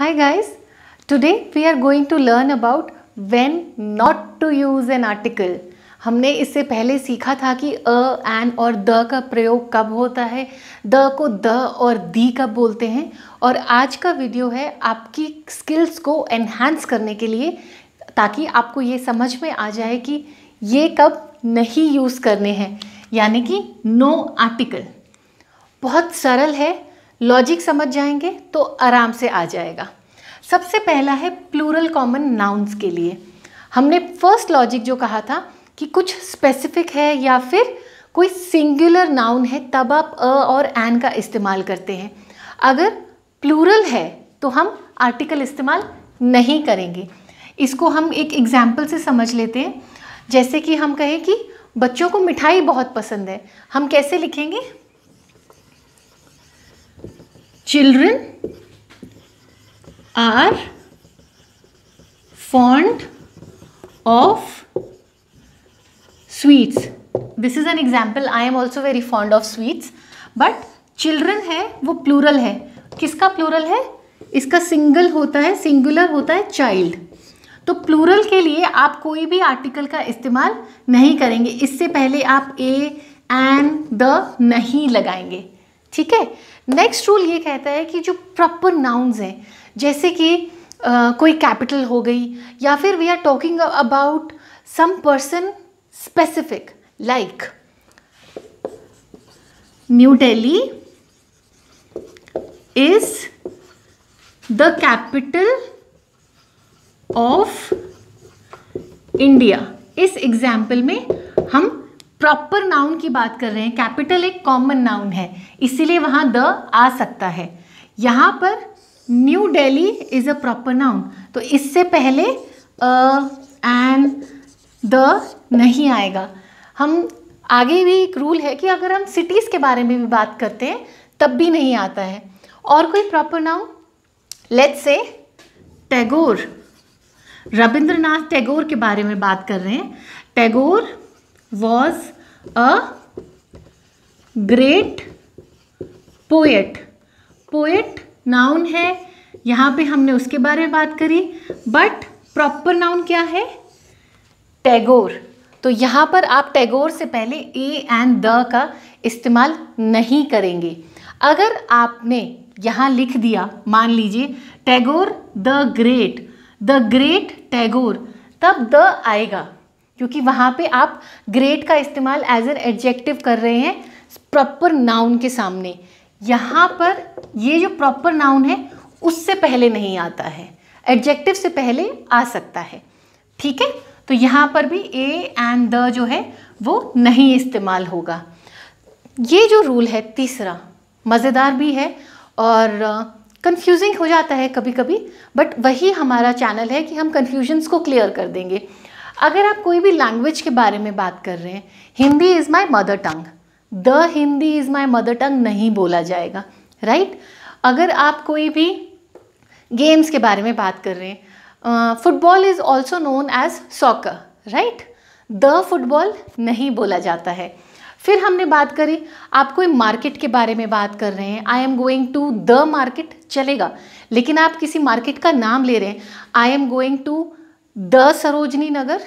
Hi guys, today we are going to learn about when not to use an article. हमने इससे पहले सीखा था कि अ एन और द का प्रयोग कब होता है द को द और दी कब बोलते हैं और आज का वीडियो है आपकी स्किल्स को एनहेंस करने के लिए ताकि आपको ये समझ में आ जाए कि ये कब नहीं यूज़ करने हैं यानी कि नो आर्टिकल बहुत सरल है लॉजिक समझ जाएंगे तो आराम से आ जाएगा सबसे पहला है प्लूरल कॉमन नाउन्स के लिए हमने फर्स्ट लॉजिक जो कहा था कि कुछ स्पेसिफिक है या फिर कोई सिंगुलर नाउन है तब आप अ और एन का इस्तेमाल करते हैं अगर प्लूरल है तो हम आर्टिकल इस्तेमाल नहीं करेंगे इसको हम एक एग्जाम्पल से समझ लेते हैं जैसे कि हम कहें कि बच्चों को मिठाई बहुत पसंद है हम कैसे लिखेंगे children are fond of sweets this is an example i am also very fond of sweets but children hai wo plural hai kiska plural hai इसका single होता है singular होता है child तो प्लूरल के लिए आप कोई भी आर्टिकल का इस्तेमाल नहीं करेंगे इससे पहले आप ए एन द नहीं लगाएंगे ठीक है नेक्स्ट रूल ये कहता है कि जो प्रॉपर नाउन्स हैं जैसे कि uh, कोई कैपिटल हो गई या फिर we are talking about some person specific like New Delhi is the capital of India इस एग्जाम्पल में हम प्रॉपर नाउन की बात कर रहे हैं कैपिटल एक कॉमन नाउन है इसीलिए वहाँ द आ सकता है यहाँ पर New Delhi is a proper noun तो इससे पहले अ एन द नहीं आएगा हम आगे भी एक रूल है कि अगर हम सिटीज़ के बारे में भी बात करते हैं तब भी नहीं आता है और कोई proper noun let's say Tagore Rabindranath Tagore के बारे में बात कर रहे हैं Tagore was a great poet. Poet noun है यहां पे हमने उसके बारे में बात करी बट प्रॉपर नाउन क्या है टैगोर तो यहां पर आप टैगोर से पहले ए एंड द का इस्तेमाल नहीं करेंगे अगर आपने यहां लिख दिया मान लीजिए Tagore the great the great Tagore तब द आएगा क्योंकि वहाँ पे आप ग्रेट का इस्तेमाल एज एन एडजेक्टिव कर रहे हैं प्रॉपर नाउन के सामने यहाँ पर ये जो प्रॉपर नाउन है उससे पहले नहीं आता है एडजेक्टिव से पहले आ सकता है ठीक है तो यहाँ पर भी ए एंड द जो है वो नहीं इस्तेमाल होगा ये जो रूल है तीसरा मज़ेदार भी है और कंफ्यूजिंग हो जाता है कभी कभी बट वही हमारा चैनल है कि हम कन्फ्यूजन्स को क्लियर कर देंगे अगर आप कोई भी लैंग्वेज के बारे में बात कर रहे हैं Hindi is my mother tongue the Hindi is my mother tongue नहीं बोला जाएगा राइट right? अगर आप कोई भी गेम्स के बारे में बात कर रहे हैं football is also known as soccer right the football नहीं बोला जाता है फिर हमने बात करी आप कोई मार्केट के बारे में बात कर रहे हैं I am going to the market चलेगा लेकिन आप किसी मार्केट का नाम ले रहे हैं I am going to the Sarojini Nagar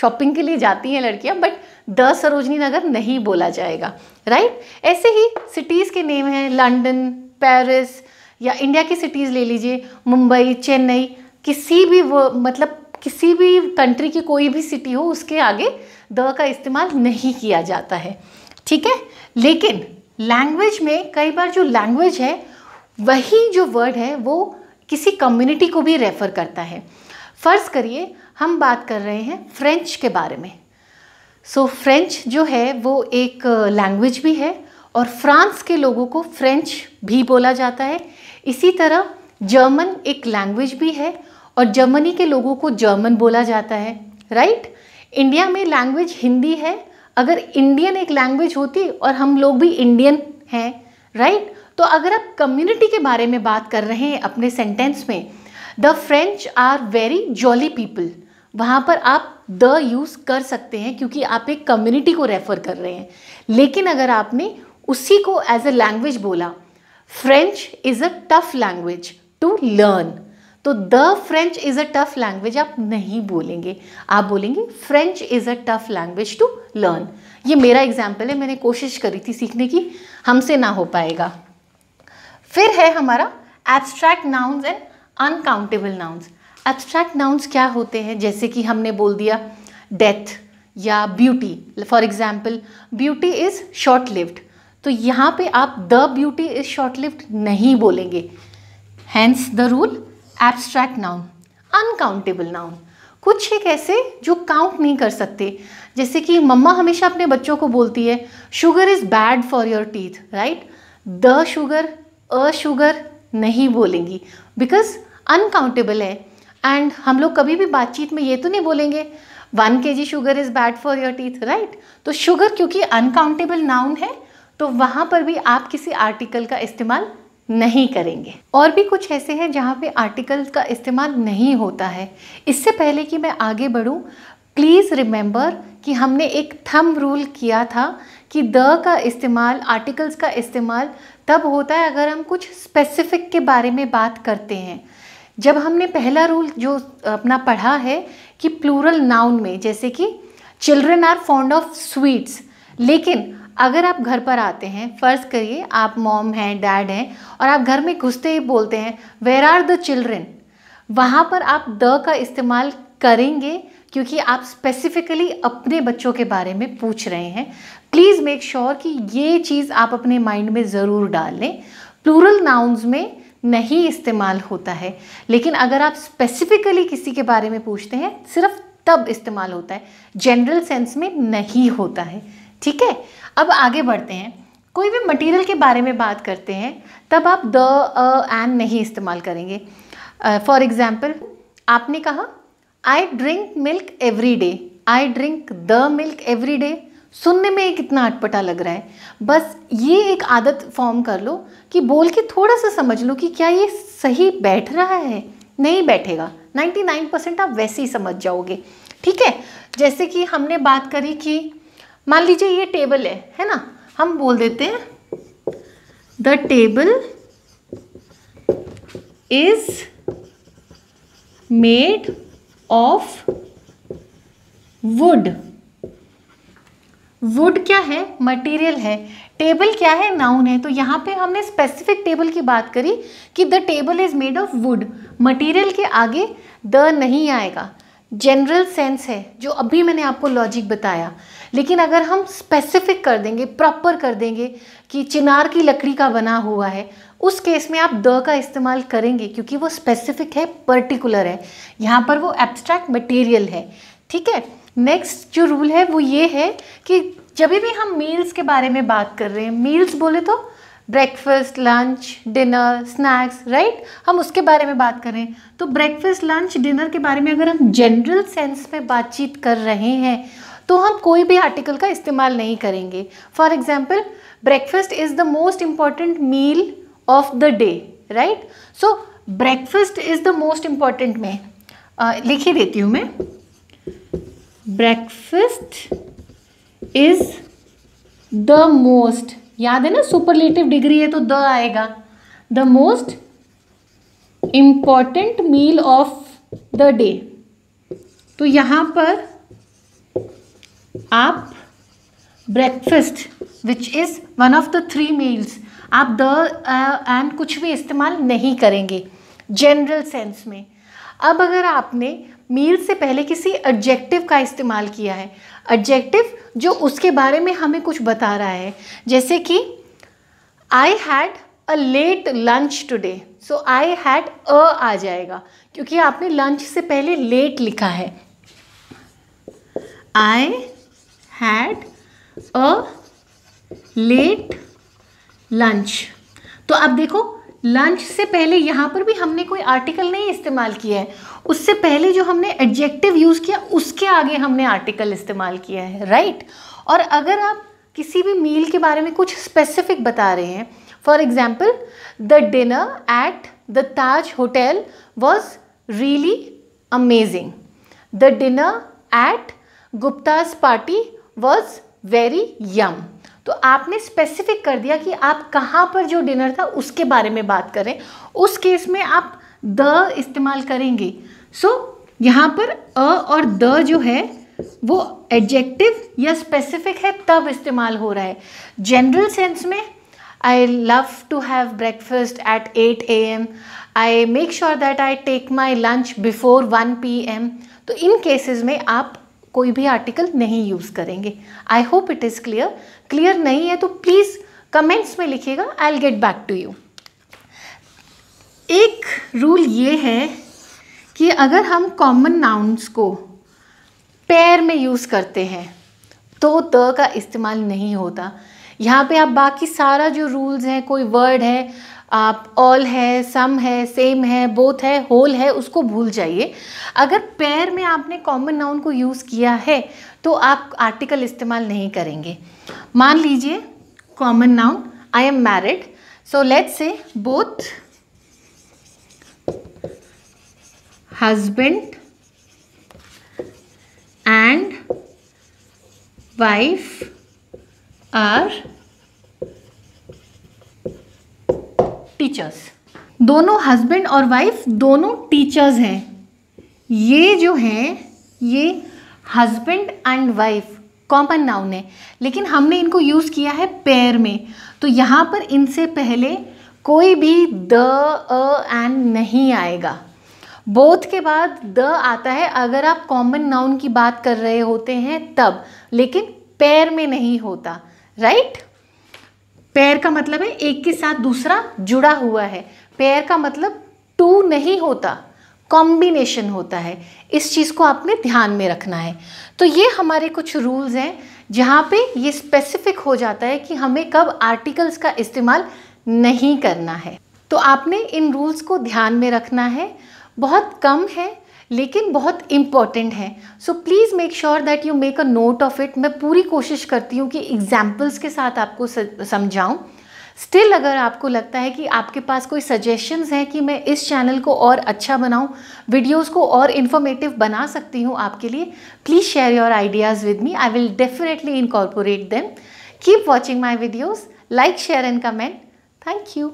shopping के लिए जाती हैं लड़कियां बट द सरोजनी नगर नहीं बोला जाएगा राइट ऐसे ही सिटीज़ के नेम हैं लंदन पेरिस या इंडिया की सिटीज़ ले लीजिए मुंबई चेन्नई किसी भी वो मतलब किसी भी कंट्री की कोई भी सिटी हो उसके आगे द का इस्तेमाल नहीं किया जाता है ठीक है लेकिन लैंग्वेज में कई बार जो लैंग्वेज है वही जो वर्ड है वो किसी कम्युनिटी को भी रेफ़र करता है फ़र्ज़ करिए हम बात कर रहे हैं फ्रेंच के बारे में सो so, फ्रेंच जो है वो एक लैंग्वेज भी है और फ्रांस के लोगों को फ्रेंच भी बोला जाता है इसी तरह जर्मन एक लैंग्वेज भी है और जर्मनी के लोगों को जर्मन बोला जाता है राइट इंडिया में लैंग्वेज हिंदी है अगर इंडियन एक लैंग्वेज होती और हम लोग भी इंडियन हैं राइट तो अगर आप कम्युनिटी के बारे में बात कर रहे हैं अपने सेंटेंस में the French are very jolly people वहाँ पर आप द यूज़ कर सकते हैं क्योंकि आप एक कम्युनिटी को रेफ़र कर रहे हैं लेकिन अगर आपने उसी को एज अ लैंग्वेज बोला French is a tough language to learn तो the French is a tough language आप नहीं बोलेंगे आप बोलेंगे French is a tough language to learn ये मेरा एग्जाम्पल है मैंने कोशिश करी थी सीखने की हमसे ना हो पाएगा फिर है हमारा abstract nouns and uncountable nouns abstract nouns क्या होते हैं जैसे कि हमने बोल दिया डेथ या beauty for example beauty is short lived तो यहाँ पे आप the beauty is short lived नहीं बोलेंगे hence the rule abstract noun uncountable noun कुछ एक ऐसे जो काउंट नहीं कर सकते जैसे कि मम्मा हमेशा अपने बच्चों को बोलती है sugar is bad for your teeth right the sugar a sugar नहीं बोलेंगी बिकॉज अनकाउंटेबल है एंड हम लोग कभी भी बातचीत में ये तो नहीं बोलेंगे one K G sugar is bad for your teeth right तो शुगर क्योंकि अनकाउंटेबल नाउन है तो वहाँ पर भी आप किसी आर्टिकल का इस्तेमाल नहीं करेंगे और भी कुछ ऐसे हैं जहाँ पे आर्टिकल का इस्तेमाल नहीं होता है इससे पहले कि मैं आगे बढ़ूँ प्लीज़ रिमेंबर कि हमने एक थम रूल किया था कि द का इस्तेमाल आर्टिकल्स का इस्तेमाल तब होता है अगर हम कुछ स्पेसिफिक के बारे में बात करते हैं जब हमने पहला रूल जो अपना पढ़ा है कि प्लूरल नाउन में जैसे कि children are fond of sweets लेकिन अगर आप घर पर आते हैं फ़र्ज़ करिए आप मॉम हैं डैड हैं और आप घर में घुसते ही बोलते हैं वेर आर द चिल्ड्रेन वहाँ पर आप द का इस्तेमाल करेंगे क्योंकि आप स्पेसिफिकली अपने बच्चों के बारे में पूछ रहे हैं प्लीज़ मेक श्योर कि ये चीज़ आप अपने माइंड में ज़रूर डाल लें प्लूरल नाउन्स में नहीं इस्तेमाल होता है लेकिन अगर आप स्पेसिफिकली किसी के बारे में पूछते हैं सिर्फ तब इस्तेमाल होता है जनरल सेंस में नहीं होता है ठीक है अब आगे बढ़ते हैं कोई भी मटेरियल के बारे में बात करते हैं तब आप द एन नहीं इस्तेमाल करेंगे फॉर uh, एग्ज़ाम्पल आपने कहा I drink milk every day I drink the milk every day सुनने में कितना अटपटा लग रहा है बस ये एक आदत फॉर्म कर लो कि बोल के थोड़ा सा समझ लो कि क्या ये सही बैठ रहा है नहीं बैठेगा 99 परसेंट आप वैसे ही समझ जाओगे ठीक है जैसे कि हमने बात करी कि मान लीजिए ये टेबल है है ना हम बोल देते हैं the table is made of wood wood क्या है मटेरियल है टेबल क्या है नाउन है तो यहाँ पे हमने स्पेसिफिक टेबल की बात करी कि the table is made of wood material के आगे द नहीं आएगा जनरल सेंस है जो अभी मैंने आपको लॉजिक बताया लेकिन अगर हम स्पेसिफिक कर देंगे प्रॉपर कर देंगे कि चिनार की लकड़ी का बना हुआ है उस केस में आप द का इस्तेमाल करेंगे क्योंकि वो स्पेसिफिक है पर्टिकुलर है यहाँ पर वो एब्स्ट्रैक्ट मटेरियल है ठीक है नेक्स्ट जो रूल है वो ये है कि जब भी हम मील्स के बारे में बात कर रहे हैं मील्स बोले तो breakfast lunch dinner snacks right हम उसके बारे में बात करें तो ब्रेकफास्ट लंच डिनर के बारे में अगर हम जनरल सेंस में बातचीत कर रहे हैं तो हम कोई भी आर्टिकल का इस्तेमाल नहीं करेंगे for example breakfast is the most important meal of the day right so breakfast is the most important में लिख ही देती हूँ मैं breakfast इज द मोस्ट याद है ना सुपरलेटिव डिग्री है तो द आएगा the most important meal of the day तो यहाँ पर आप breakfast which is one of the three meals आप द एंड uh, कुछ भी इस्तेमाल नहीं करेंगे जनरल सेंस में अब अगर आपने मील से पहले किसी एडजेक्टिव का इस्तेमाल किया है एडजेक्टिव जो उसके बारे में हमें कुछ बता रहा है जैसे कि I had a late lunch today so I had a आ जाएगा क्योंकि आपने लंच से पहले लेट लिखा है I had a late lunch तो आप देखो लंच से पहले यहाँ पर भी हमने कोई आर्टिकल नहीं इस्तेमाल किया है उससे पहले जो हमने एडजेक्टिव यूज़ किया उसके आगे हमने आर्टिकल इस्तेमाल किया है राइट और अगर आप किसी भी मील के बारे में कुछ स्पेसिफिक बता रहे हैं for example the dinner at the Taj hotel was really amazing the dinner at Gupta's party was very yum तो आपने स्पेसिफिक कर दिया कि आप कहाँ पर जो डिनर था उसके बारे में बात करें उस केस में आप द इस्तेमाल करेंगे सो so, यहाँ पर अ और द जो है वो एडजेक्टिव या स्पेसिफिक है तब इस्तेमाल हो रहा है जनरल सेंस में I love to have breakfast at eight A M I make sure that I take my lunch before one P M तो इन केसेस में आप कोई भी आर्टिकल नहीं यूज़ करेंगे I hope it is clear clear नहीं है तो प्लीज़ कमेंट्स में लिखिएगा I will get back to you एक रूल ये है कि अगर हम कॉमन नाउन्स को पैर में यूज़ करते हैं तो द का इस्तेमाल नहीं होता यहाँ पे आप बाकी सारा जो रूल्स हैं कोई वर्ड है आप ऑल है सम है सेम है बोथ है होल है उसको भूल जाइए अगर पैर में आपने कॉमन नाउन को यूज़ किया है तो आप आर्टिकल इस्तेमाल नहीं करेंगे मान लीजिए common noun I am married so let's say both husband and wife are teachers दोनों हस्बैंड और वाइफ दोनों टीचर्स हैं ये जो है ये husband and wife common noun है लेकिन हमने इनको यूज़ किया है पैर में तो यहाँ पर इनसे पहले कोई भी द अ एंड नहीं आएगा बोथ के बाद द आता है अगर आप कॉमन नाउन की बात कर रहे होते हैं तब लेकिन पैर में नहीं होता राइट right? पैर का मतलब है एक के साथ दूसरा जुड़ा हुआ है पैर का मतलब टू नहीं होता कॉम्बिनेशन होता है इस चीज़ को आपने ध्यान में रखना है तो ये हमारे कुछ रूल्स हैं जहाँ पे ये स्पेसिफिक हो जाता है कि हमें कब आर्टिकल्स का इस्तेमाल नहीं करना है तो आपने इन रूल्स को ध्यान में रखना है बहुत कम है लेकिन बहुत इम्पॉर्टेंट है so please make sure that you make a note of it मैं पूरी कोशिश करती हूँ कि एग्जाम्पल्स के साथ आपको समझाऊँ स्टिल अगर आपको लगता है कि आपके पास कोई सजेशंस हैं कि मैं इस चैनल को और अच्छा बनाऊं वीडियोस को और इन्फॉर्मेटिव बना सकती हूं आपके लिए please share your ideas with me I will definitely incorporate them keep watching my videos like share and comment thank you